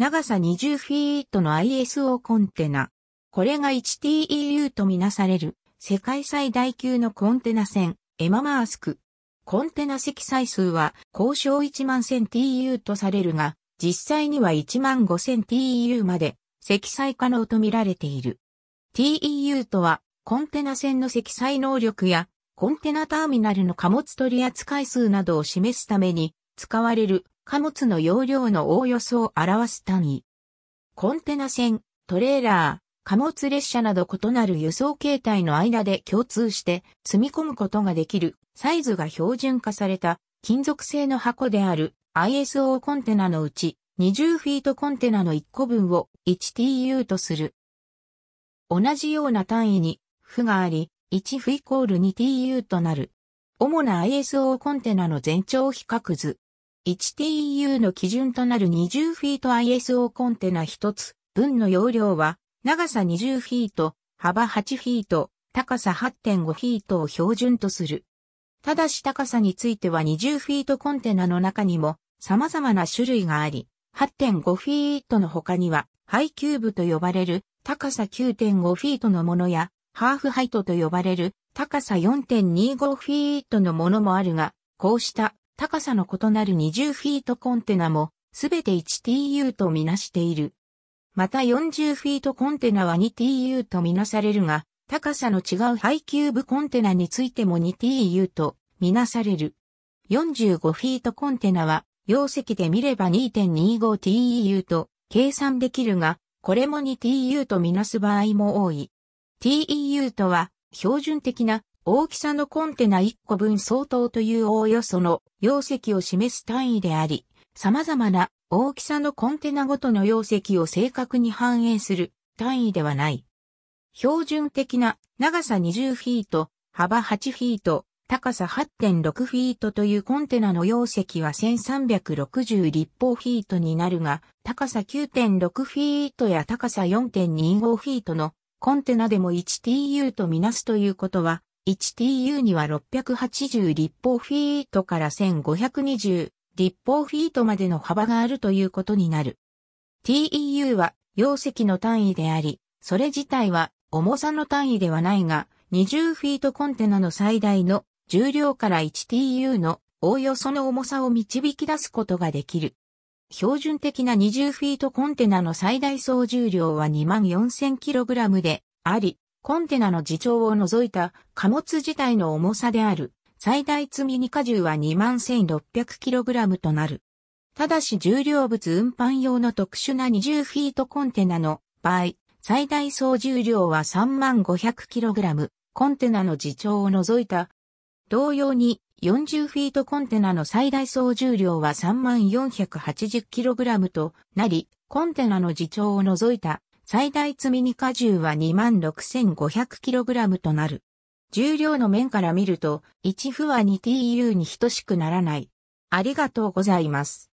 長さ20フィートの ISO コンテナ。これが 1TEU とみなされる世界最大級のコンテナ船、エママースク。コンテナ積載数は交渉1万 1000TU とされるが、実際には1万 5000TU e まで積載可能とみられている。TEU とは、コンテナ船の積載能力や、コンテナターミナルの貨物取扱数などを示すために使われる貨物の容量のおおよそを表す単位。コンテナ船、トレーラー、貨物列車など異なる輸送形態の間で共通して積み込むことができるサイズが標準化された金属製の箱である ISO コンテナのうち20フィートコンテナの1個分を 1TU とする。同じような単位に負があり、1フイコール 2TU となる。主な ISO コンテナの全長比較図。1TEU の基準となる20フィート ISO コンテナ1つ、分の容量は、長さ20フィート、幅8フィート、高さ8.5フィートを標準とする。ただし高さについては20フィートコンテナの中にも様々な種類があり、8.5フィートの他には、ハイキューブと呼ばれる高さ9.5フィートのものや、ハーフハイトと呼ばれる高さ4.25フィートのものもあるが、こうした高さの異なる20フィートコンテナも、すべて 1TU とみなしている。また40フィートコンテナは 2TU とみなされるが、高さの違うハイキューブコンテナについても 2TU とみなされる。45フィートコンテナは、容積で見れば 2.25TEU と計算できるが、これも 2TU とみなす場合も多い。TEU とは、標準的な大きさのコンテナ1個分相当というおおよその容積を示す単位であり、様々な大きさのコンテナごとの容積を正確に反映する単位ではない。標準的な長さ20フィート、幅8フィート、高さ8.6フィートというコンテナの容積は1360立方フィートになるが、高さ9.6フィートや高さ4.25フィートのコンテナでも 1TU とみなすということは、1TU には680立方フィートから1520立方フィートまでの幅があるということになる。TEU は容積の単位であり、それ自体は重さの単位ではないが、20フィートコンテナの最大の重量から 1TU のおおよその重さを導き出すことができる。標準的な20フィートコンテナの最大総重量は 24,000kg であり、コンテナの自重を除いた貨物自体の重さである最大積み荷荷重は 21,600kg となる。ただし重量物運搬用の特殊な20フィートコンテナの場合、最大総重量は 3500kg、コンテナの自重を除いた。同様に40フィートコンテナの最大総重量は 3480kg となり、コンテナの自重を除いた最大積み荷荷重は 26,500kg となる。重量の面から見ると、1不は 2TU に等しくならない。ありがとうございます。